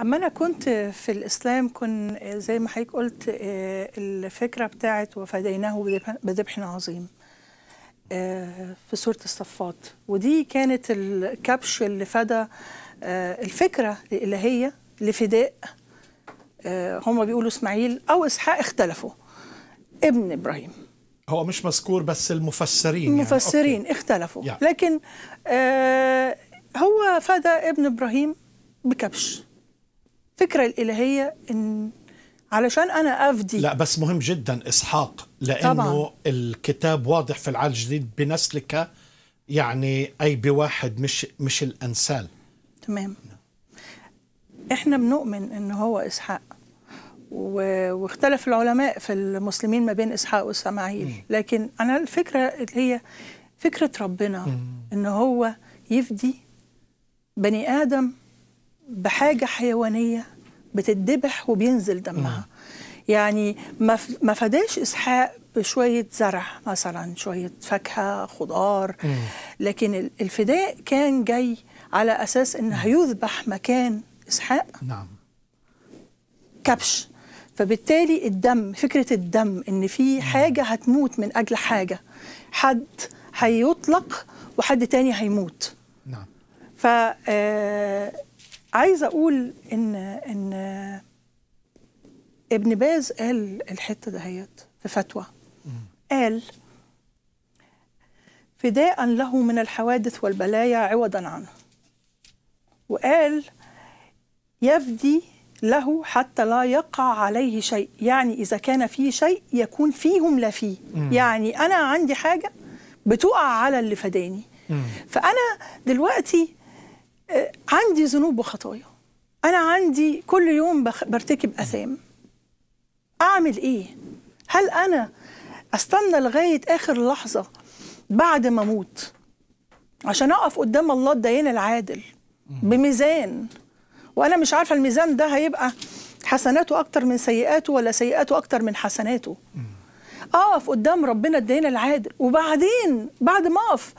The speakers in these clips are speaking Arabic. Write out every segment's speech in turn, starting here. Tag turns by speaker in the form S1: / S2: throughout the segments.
S1: اما انا كنت في الاسلام كنت زي ما حضرتك قلت آه، الفكره بتاعت وفديناه بذبح عظيم آه، في سوره الصفات ودي كانت الكبش اللي فدى آه، الفكره الالهيه لفداء هم بيقولوا اسماعيل او اسحاق اختلفوا ابن ابراهيم هو مش مذكور بس المفسرين يعني. المفسرين يعني. اختلفوا يعني. لكن هو فدى ابن ابراهيم بكبش الفكرة الإلهية إن علشان أنا أفدي لا بس مهم جدا إسحاق لأنه طبعا. الكتاب واضح في العهد الجديد بنسلك يعني أي بواحد مش مش الأنسال تمام إحنا بنؤمن إن هو إسحاق واختلف العلماء في المسلمين ما بين إسحاق وإسماعيل لكن أنا الفكرة اللي هي فكرة ربنا إن هو يفدي بني آدم بحاجه حيوانيه بتتذبح وبينزل دمها يعني ما فداش اسحاق بشويه زرع مثلا شويه فاكهه خضار لكن الفداء كان جاي على اساس ان هيذبح مكان اسحاق نعم كبش فبالتالي الدم فكره الدم ان في حاجه هتموت من اجل حاجه حد هيطلق وحد تاني هيموت نعم ف آه، عايزه اقول ان ان ابن باز قال الحته دهيت في فتوى قال فداء له من الحوادث والبلايا عوضا عنه وقال يفدي له حتى لا يقع عليه شيء يعني إذا كان فيه شيء يكون فيهم لا فيه مم. يعني أنا عندي حاجة بتقع على اللي فداني مم. فأنا دلوقتي عندي ذنوب وخطايا انا عندي كل يوم برتكب اثام اعمل ايه هل انا استنى لغايه اخر لحظه بعد ما اموت عشان اقف قدام الله الديان العادل بميزان وانا مش عارفه الميزان ده هيبقى حسناته اكتر من سيئاته ولا سيئاته اكتر من حسناته اقف قدام ربنا الدين العادل وبعدين بعد ما اقف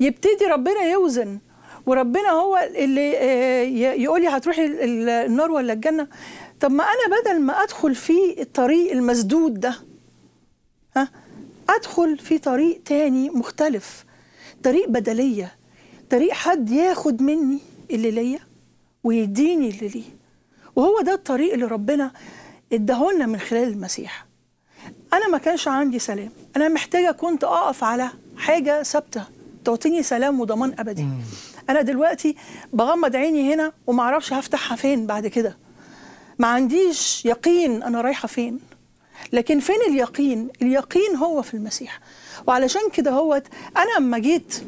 S1: يبتدي ربنا يوزن وربنا هو اللي آه، يقول لي هتروحي النار ولا الجنه طب ما انا بدل ما ادخل في الطريق المسدود ده ها ادخل في طريق تاني مختلف طريق بدليه طريق حد ياخد مني اللي ليا ويديني اللي ليه وهو ده الطريق اللي ربنا ادهولنا من خلال المسيح انا ما كانش عندي سلام انا محتاجه كنت اقف على حاجه ثابته تعطيني سلام وضمان ابدي انا دلوقتي بغمض عيني هنا وما اعرفش هفتحها فين بعد كده ما عنديش يقين انا رايحه فين لكن فين اليقين اليقين هو في المسيح وعلشان كده هوت انا لما جيت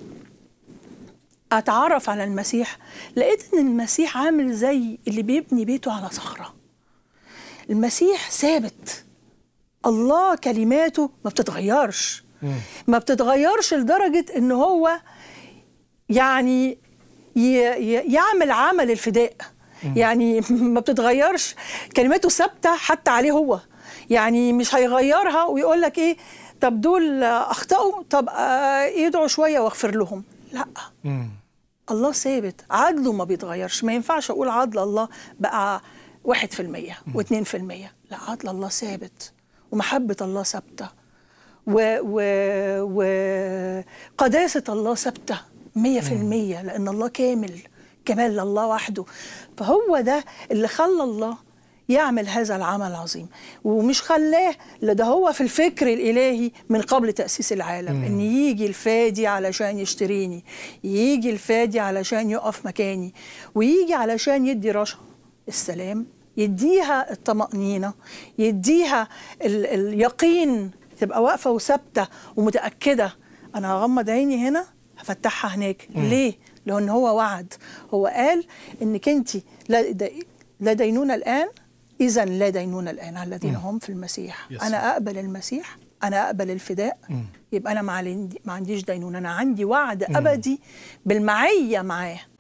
S1: اتعرف على المسيح لقيت ان المسيح عامل زي اللي بيبني بيته على صخره المسيح ثابت الله كلماته ما بتتغيرش ما بتتغيرش لدرجه ان هو يعني يعمل عمل الفداء يعني ما بتتغيرش كلماته ثابته حتى عليه هو يعني مش هيغيرها ويقول لك ايه طب دول اخطاوا طب يدعوا آه، ادعوا شويه واغفر لهم لا الله ثابت عدله ما بيتغيرش ما ينفعش اقول عدل الله بقى 1% و2% لا عدل الله ثابت ومحبه الله ثابته وقداسه و... و... الله ثابته مية في المية لأن الله كامل كمال الله وحده فهو ده اللي خلى الله يعمل هذا العمل العظيم ومش خلاه لا ده هو في الفكر الالهي من قبل تاسيس العالم مم. ان يجي الفادي علشان يشتريني يجي الفادي علشان يقف مكاني ويجي علشان يدي رشا السلام يديها الطمأنينة يديها ال اليقين تبقى واقفة وثابتة ومتأكدة أنا هغمض عيني هنا هفتحها هناك مم. ليه لان هو وعد هو قال انك انت لا, لا دينونة الان اذا لا دينونة الان على الذين هم في المسيح يس. انا اقبل المسيح انا اقبل الفداء مم. يبقى انا ما عنديش دينونه انا عندي وعد ابدي بالمعيه معاه